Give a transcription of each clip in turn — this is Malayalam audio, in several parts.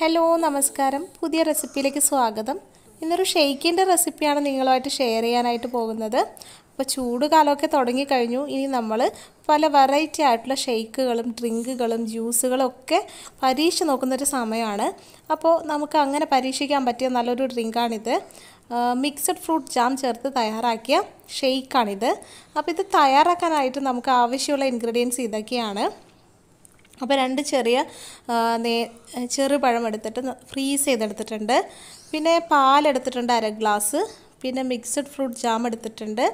ഹലോ നമസ്കാരം പുതിയ റെസിപ്പിയിലേക്ക് സ്വാഗതം ഇന്നൊരു ഷെയ്ക്കിൻ്റെ റെസിപ്പിയാണ് നിങ്ങളുമായിട്ട് ഷെയർ ചെയ്യാനായിട്ട് പോകുന്നത് അപ്പോൾ ചൂട് കാലമൊക്കെ തുടങ്ങിക്കഴിഞ്ഞു ഇനി നമ്മൾ പല വെറൈറ്റി ആയിട്ടുള്ള ഷെയ്ക്കുകളും ഡ്രിങ്കുകളും ജ്യൂസുകളും ഒക്കെ പരീക്ഷിച്ച് നോക്കുന്നൊരു സമയമാണ് അപ്പോൾ നമുക്ക് അങ്ങനെ പരീക്ഷിക്കാൻ പറ്റിയ നല്ലൊരു ഡ്രിങ്കാണിത് മിക്സഡ് ഫ്രൂട്ട് ജാം ചേർത്ത് തയ്യാറാക്കിയ ഷെയ്ക്കാണിത് അപ്പോൾ ഇത് തയ്യാറാക്കാനായിട്ട് നമുക്ക് ആവശ്യമുള്ള ഇൻഗ്രീഡിയൻസ് ഇതൊക്കെയാണ് അപ്പോൾ രണ്ട് ചെറിയ നേ ചെറുപഴം എടുത്തിട്ട് ഫ്രീസ് ചെയ്തെടുത്തിട്ടുണ്ട് പിന്നെ പാലെടുത്തിട്ടുണ്ട് അര ഗ്ലാസ് പിന്നെ മിക്സഡ് ഫ്രൂട്ട് ജാം എടുത്തിട്ടുണ്ട്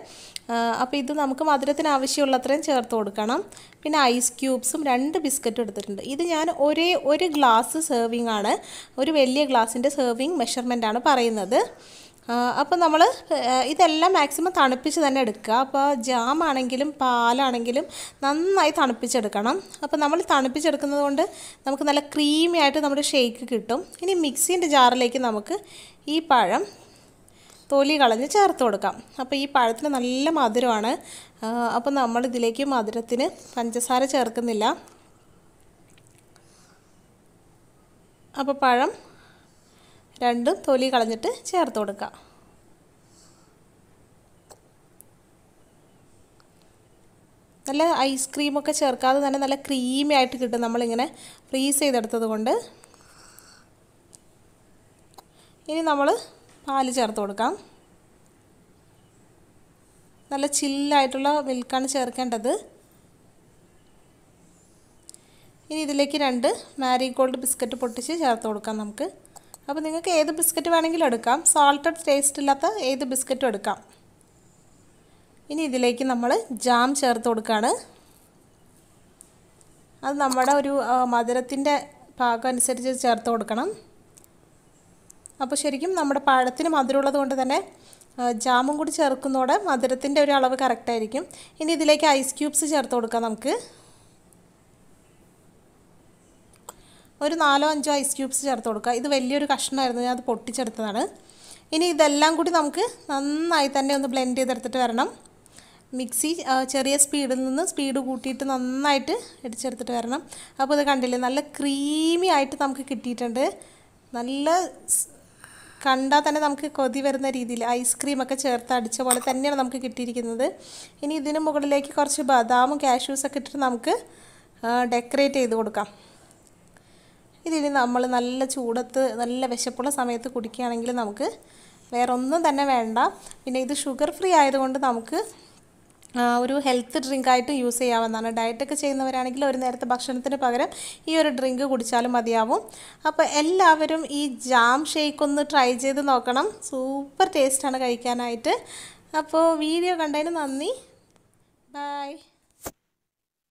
അപ്പോൾ ഇത് നമുക്ക് മധുരത്തിന് ആവശ്യമുള്ളത്രയും ചേർത്ത് കൊടുക്കണം പിന്നെ ഐസ് ക്യൂബ്സും രണ്ട് ബിസ്ക്കറ്റും എടുത്തിട്ടുണ്ട് ഇത് ഞാൻ ഒരേ ഒരു ഗ്ലാസ് സെർവിങ് ആണ് ഒരു വലിയ ഗ്ലാസിൻ്റെ സെർവിങ് മെഷർമെൻ്റ് ആണ് പറയുന്നത് അപ്പോൾ നമ്മൾ ഇതെല്ലാം മാക്സിമം തണുപ്പിച്ച് തന്നെ എടുക്കുക അപ്പോൾ ജാം ആണെങ്കിലും പാലാണെങ്കിലും നന്നായി തണുപ്പിച്ചെടുക്കണം അപ്പോൾ നമ്മൾ തണുപ്പിച്ചെടുക്കുന്നത് കൊണ്ട് നമുക്ക് നല്ല ക്രീമി ആയിട്ട് നമ്മുടെ ഷേക്ക് കിട്ടും ഇനി മിക്സിൻ്റെ ജാറിലേക്ക് നമുക്ക് ഈ പഴം തൊലി കളഞ്ഞ് ചേർത്ത് കൊടുക്കാം അപ്പോൾ ഈ പഴത്തിന് നല്ല മധുരമാണ് അപ്പോൾ നമ്മൾ ഇതിലേക്ക് മധുരത്തിന് പഞ്ചസാര ചേർക്കുന്നില്ല അപ്പോൾ പഴം രണ്ടും തൊലി കളഞ്ഞിട്ട് ചേർത്ത് കൊടുക്കുക നല്ല ഐസ്ക്രീമൊക്കെ ചേർക്കാതെ തന്നെ നല്ല ക്രീമി ആയിട്ട് കിട്ടും നമ്മളിങ്ങനെ ഫ്രീസ് ചെയ്തെടുത്തത് കൊണ്ട് ഇനി നമ്മൾ പാല് ചേർത്ത് കൊടുക്കാം നല്ല ചില്ലായിട്ടുള്ള മിൽക്കാണ് ചേർക്കേണ്ടത് ഇനി ഇതിലേക്ക് രണ്ട് മാരിഗോൾഡ് ബിസ്ക്കറ്റ് പൊട്ടിച്ച് ചേർത്ത് കൊടുക്കാം നമുക്ക് അപ്പോൾ നിങ്ങൾക്ക് ഏത് ബിസ്ക്കറ്റ് വേണമെങ്കിലും എടുക്കാം സോൾട്ടഡ് ടേസ്റ്റ് ഇല്ലാത്ത ഏത് ബിസ്ക്കറ്റും എടുക്കാം ഇനി ഇതിലേക്ക് നമ്മൾ ജാം ചേർത്ത് കൊടുക്കുകയാണ് അത് നമ്മുടെ ഒരു മധുരത്തിൻ്റെ പാകം അനുസരിച്ച് ചേർത്ത് കൊടുക്കണം അപ്പോൾ ശരിക്കും നമ്മുടെ പഴത്തിന് മധുരമുള്ളത് കൊണ്ട് തന്നെ ജാമും കൂടി ചേർക്കുന്നതോടെ മധുരത്തിൻ്റെ ഒരു അളവ് കറക്റ്റായിരിക്കും ഇനി ഇതിലേക്ക് ഐസ് ക്യൂബ്സ് ചേർത്ത് കൊടുക്കാം നമുക്ക് ഒരു നാലോ അഞ്ചോ ഐസ് ക്യൂബ്സ് ചേർത്ത് കൊടുക്കുക ഇത് വലിയൊരു കഷ്ണമായിരുന്നു ഞാൻ അത് പൊട്ടിച്ചെടുത്തതാണ് ഇനി ഇതെല്ലാം കൂടി നമുക്ക് നന്നായി തന്നെ ഒന്ന് ബ്ലെൻഡ് ചെയ്തെടുത്തിട്ട് വരണം മിക്സി ചെറിയ സ്പീഡിൽ നിന്ന് സ്പീഡ് കൂട്ടിയിട്ട് നന്നായിട്ട് ഇടിച്ചെടുത്തിട്ട് വരണം അപ്പോൾ ഇത് കണ്ടില്ലേ നല്ല ക്രീമി ആയിട്ട് നമുക്ക് കിട്ടിയിട്ടുണ്ട് നല്ല കണ്ടാൽ തന്നെ നമുക്ക് കൊതി വരുന്ന രീതിയിൽ ഐസ്ക്രീമൊക്കെ ചേർത്ത് അടിച്ച പോലെ തന്നെയാണ് നമുക്ക് കിട്ടിയിരിക്കുന്നത് ഇനി ഇതിന് മുകളിലേക്ക് കുറച്ച് ബദാമും കാഷ്യൂസൊക്കെ ഇട്ടിട്ട് നമുക്ക് ഡെക്കറേറ്റ് ചെയ്ത് കൊടുക്കാം ഇതിനി നമ്മൾ നല്ല ചൂടത്ത് നല്ല വിശപ്പുള്ള സമയത്ത് കുടിക്കുകയാണെങ്കിൽ നമുക്ക് വേറൊന്നും ഒന്നും തന്നെ വേണ്ട പിന്നെ ഇത് ഷുഗർ ഫ്രീ ആയതുകൊണ്ട് നമുക്ക് ഒരു ഹെൽത്ത് ഡ്രിങ്കായിട്ട് യൂസ് ചെയ്യാവുന്നതാണ് ഡയറ്റൊക്കെ ചെയ്യുന്നവരാണെങ്കിൽ ഒരു നേരത്തെ ഭക്ഷണത്തിന് പകരം ഈ ഒരു ഡ്രിങ്ക് കുടിച്ചാലും മതിയാവും അപ്പോൾ എല്ലാവരും ഈ ജാം ഷേക്ക് ഒന്ന് ട്രൈ ചെയ്ത് നോക്കണം സൂപ്പർ ടേസ്റ്റാണ് കഴിക്കാനായിട്ട് അപ്പോൾ വീഡിയോ കണ്ടതിന് നന്ദി ബൈ